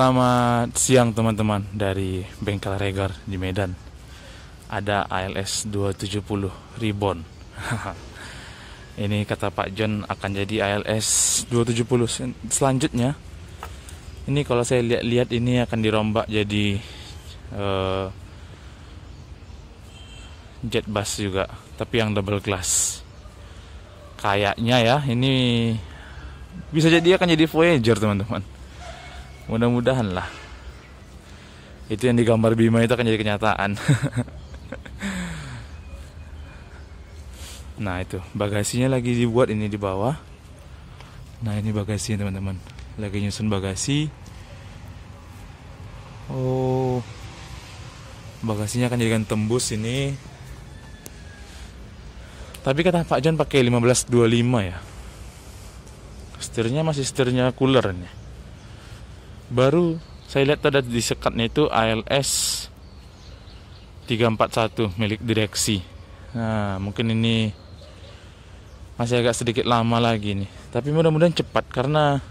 Selamat siang teman-teman dari Bengkel Regar di Medan. Ada ALS 270 Ribbon. Ini kata Pak John akan jadi ALS 270 selanjutnya. Ini kalau saya lihat-lihat ini akan dirombak jadi uh, jet bus juga, tapi yang double glass. Kayaknya ya, ini bisa jadi akan jadi Voyager teman-teman mudah-mudahan lah itu yang digambar Bima itu akan jadi kenyataan nah itu bagasinya lagi dibuat ini di bawah nah ini bagasinya teman-teman lagi nyusun bagasi oh bagasinya akan jadikan tembus ini tapi kata Pak John pakai 1525 ya setirnya masih setirnya cooler nih baru saya lihat ada di sekatnya itu ALS 341 milik direksi nah mungkin ini masih agak sedikit lama lagi nih tapi mudah-mudahan cepat karena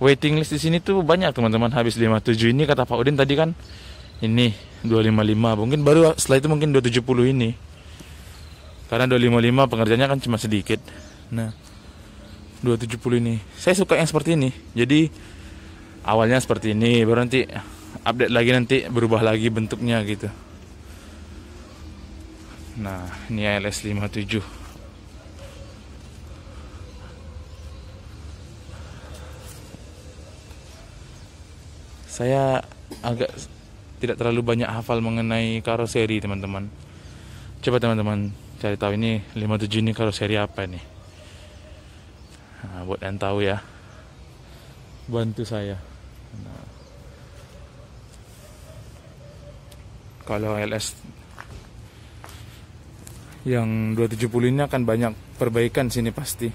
waiting list di sini tuh banyak teman-teman habis 57 ini kata Pak Udin tadi kan ini 255 mungkin baru setelah itu mungkin 270 ini karena 255 pengerjaannya kan cuma sedikit nah 270 ini saya suka yang seperti ini jadi awalnya seperti ini baru nanti update lagi nanti berubah lagi bentuknya gitu nah ini ALS 57 saya agak tidak terlalu banyak hafal mengenai karoseri teman-teman coba teman-teman cari tahu ini 57 ini karoseri apa ini nah, buat yang tahu ya bantu saya Nah. Kalau LS yang 270 ini akan banyak perbaikan sini pasti.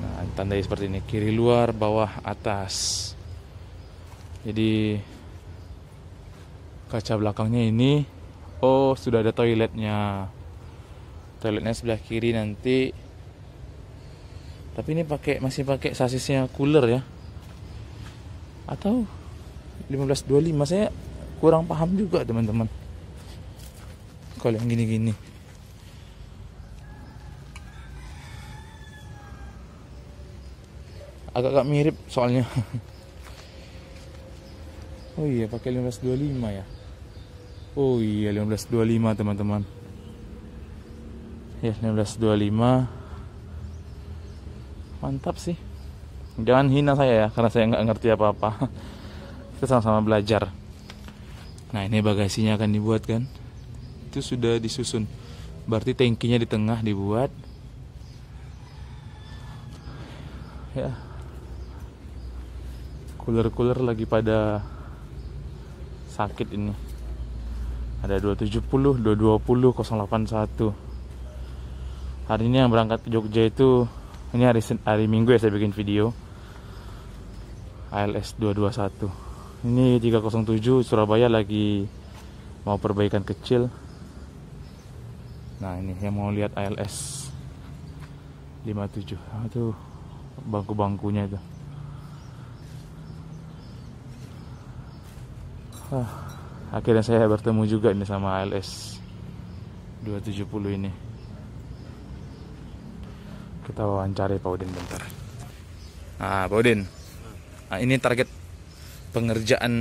Nah, tandai seperti ini, kiri luar, bawah, atas. Jadi kaca belakangnya ini oh sudah ada toiletnya. Toiletnya sebelah kiri nanti. Tapi ini pakai masih pakai sasisnya cooler ya atau 1525 saya kurang paham juga teman-teman kalau yang gini-gini agak-agak mirip soalnya oh iya pakai 1525 ya oh iya 1525 teman-teman ya 1525 mantap sih jangan hina saya ya karena saya nggak ngerti apa-apa kita sama-sama belajar nah ini bagasinya akan dibuat kan itu sudah disusun berarti tankinya di tengah dibuat ya cooler-cooler lagi pada sakit ini ada 270, 220, 081 hari ini yang berangkat ke Jogja itu ini hari, hari Minggu ya saya bikin video ALS 221 ini 307 Surabaya lagi mau perbaikan kecil nah ini yang mau lihat ALS 57 ah, itu bangku-bangkunya itu ah, akhirnya saya bertemu juga ini sama ALS 270 ini kita wawancari Pak Udin bentar nah Pak Udin Nah, ini target pengerjaan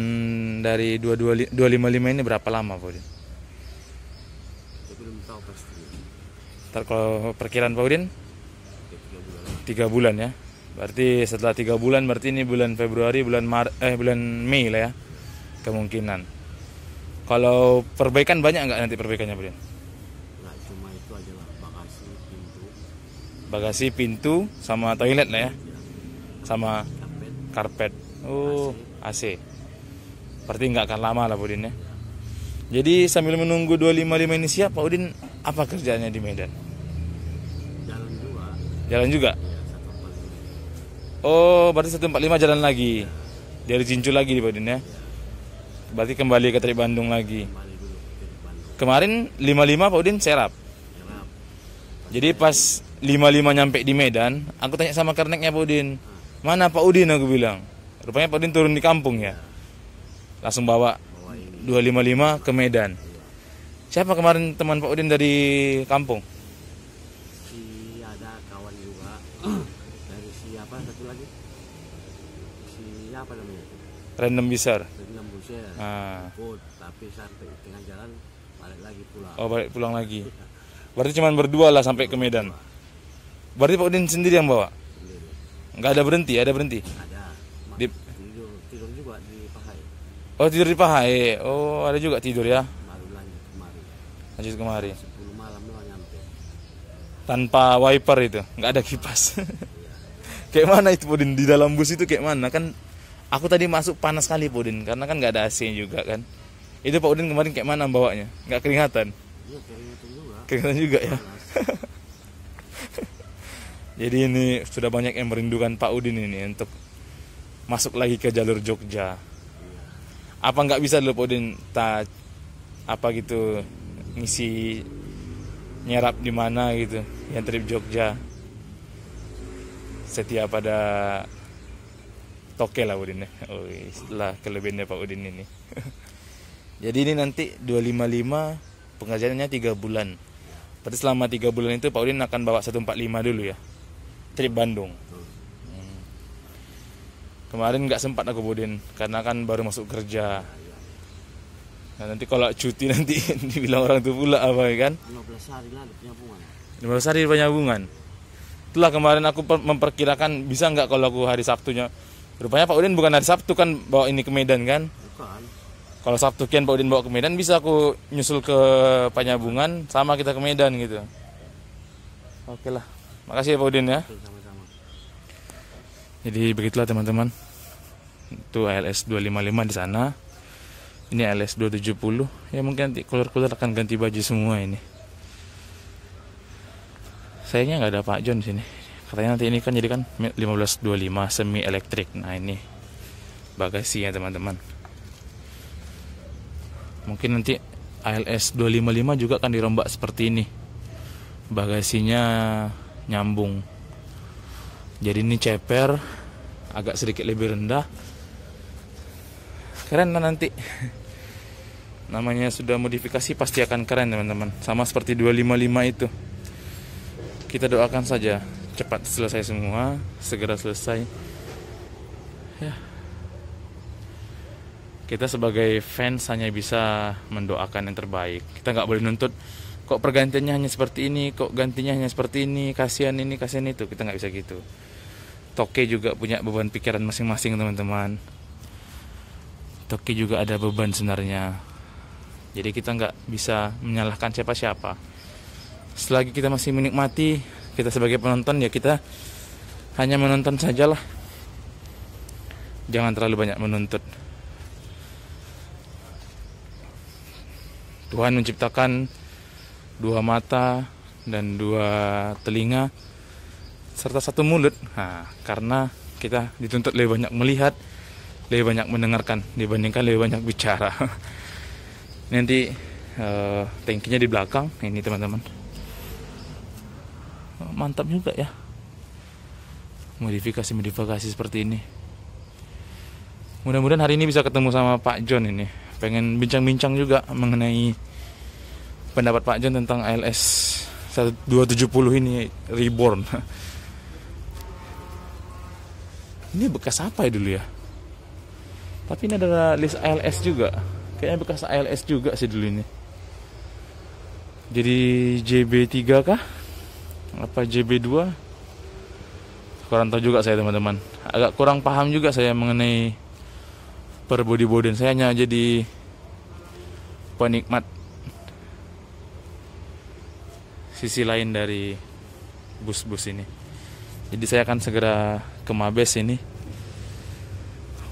dari 255 ini berapa lama, Pak Udin? belum tahu pasti. Ntar kalau perkiraan Pak Udin? Tiga bulan. Tiga bulan ya. Berarti setelah tiga bulan berarti ini bulan Februari, bulan Mar eh bulan Mei lah ya. Kemungkinan. Kalau perbaikan banyak nggak nanti perbaikannya, Pak? Nggak cuma itu aja lah, bagasi, pintu. Bagasi, pintu, sama toilet lah ya. Iya. Sama karpet oh AC, AC. berarti nggak akan lama lah Udin ya jadi sambil menunggu 255 ini siap Pak Udin apa kerjanya di Medan jalan juga jalan juga iya, oh berarti 145 jalan lagi dari Jincu lagi di Udin ya berarti kembali ke Tri Bandung lagi kemarin 55 Pak Udin serap jadi pas 55 nyampe di Medan, aku tanya sama kerneknya Pak Udin mana Pak Udin aku bilang rupanya Pak Udin turun di kampung ya langsung bawa 255 ke Medan siapa kemarin teman Pak Udin dari kampung si ada kawan juga dari siapa satu lagi siapa namanya random besar random besar ah. Good, tapi sampai tengah jalan balik lagi pulang oh balik pulang lagi berarti cuma berdua lah sampai ke Medan berarti Pak Udin sendiri yang bawa nggak ada berhenti ada berhenti ada di... tidur tidur juga di Pahai oh tidur di Pahai oh ada juga tidur ya baru lanjut kemari lanjut kemari sepuluh malam nyampe tanpa wiper itu nggak ada kipas kayak mana itu Pudin di dalam bus itu kayak mana kan aku tadi masuk panas sekali Pudin karena kan nggak ada AC juga kan itu Pak Udin kemarin kayak mana bawanya nggak keringatan iya keringatan juga keringatan juga ya iya. Jadi ini sudah banyak yang merindukan Pak Udin ini untuk masuk lagi ke jalur Jogja. Apa nggak bisa dulu Pak Udin ta apa gitu ngisi nyerap di mana gitu yang trip Jogja setia pada toke lah Udin ya. Oh, istilah kelebihannya Pak Udin ini. Jadi ini nanti 255 pengajarannya 3 bulan. Berarti selama 3 bulan itu Pak Udin akan bawa 145 dulu ya trip Bandung hmm. kemarin nggak sempat aku Budin karena kan baru masuk kerja nah, nanti kalau cuti nanti dibilang orang itu pula apa ya kan 15 hari lah hubungan. 15 hari hubungan. itulah kemarin aku memperkirakan bisa nggak kalau aku hari Sabtunya rupanya Pak Udin bukan hari Sabtu kan bawa ini ke Medan kan bukan kalau Sabtu kian Pak Udin bawa ke Medan bisa aku nyusul ke Panyabungan sama kita ke Medan gitu oke lah Makasih ya Pak Udin ya. Jadi begitulah teman-teman. Itu ALS 255 di sana. Ini ALS 270. Ya mungkin nanti kulur-kulur akan ganti baju semua ini. Sayangnya nggak ada Pak John di sini. Katanya nanti ini kan jadi kan 1525 semi elektrik. Nah ini bagasinya teman-teman. Mungkin nanti ALS 255 juga akan dirombak seperti ini. Bagasinya nyambung jadi ini ceper agak sedikit lebih rendah keren lah nanti namanya sudah modifikasi pasti akan keren teman-teman sama seperti 255 itu kita doakan saja cepat selesai semua segera selesai ya kita sebagai fans hanya bisa mendoakan yang terbaik kita nggak boleh nuntut kok pergantiannya hanya seperti ini kok gantinya hanya seperti ini kasihan ini kasihan itu kita nggak bisa gitu Toke juga punya beban pikiran masing-masing teman-teman Toke juga ada beban sebenarnya jadi kita nggak bisa menyalahkan siapa-siapa selagi kita masih menikmati kita sebagai penonton ya kita hanya menonton sajalah jangan terlalu banyak menuntut Tuhan menciptakan dua mata dan dua telinga serta satu mulut. Nah, karena kita dituntut lebih banyak melihat, lebih banyak mendengarkan dibandingkan lebih banyak bicara. Nanti uh, eh, tankinya di belakang ini teman-teman. Oh, mantap juga ya. Modifikasi-modifikasi seperti ini. Mudah-mudahan hari ini bisa ketemu sama Pak John ini. Pengen bincang-bincang juga mengenai pendapat Pak John tentang ALS 270 ini reborn. Ini bekas apa ya dulu ya? Tapi ini adalah list ALS juga. Kayaknya bekas ALS juga sih dulu ini. Jadi JB3 kah? Apa JB2? Kurang tahu juga saya teman-teman. Agak kurang paham juga saya mengenai per body body Saya hanya jadi penikmat sisi lain dari bus-bus ini. Jadi saya akan segera ke Mabes ini.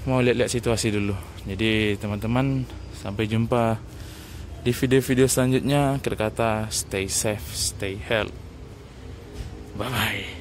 Mau lihat-lihat situasi dulu. Jadi teman-teman sampai jumpa di video-video selanjutnya. Kata stay safe, stay healthy. Bye-bye.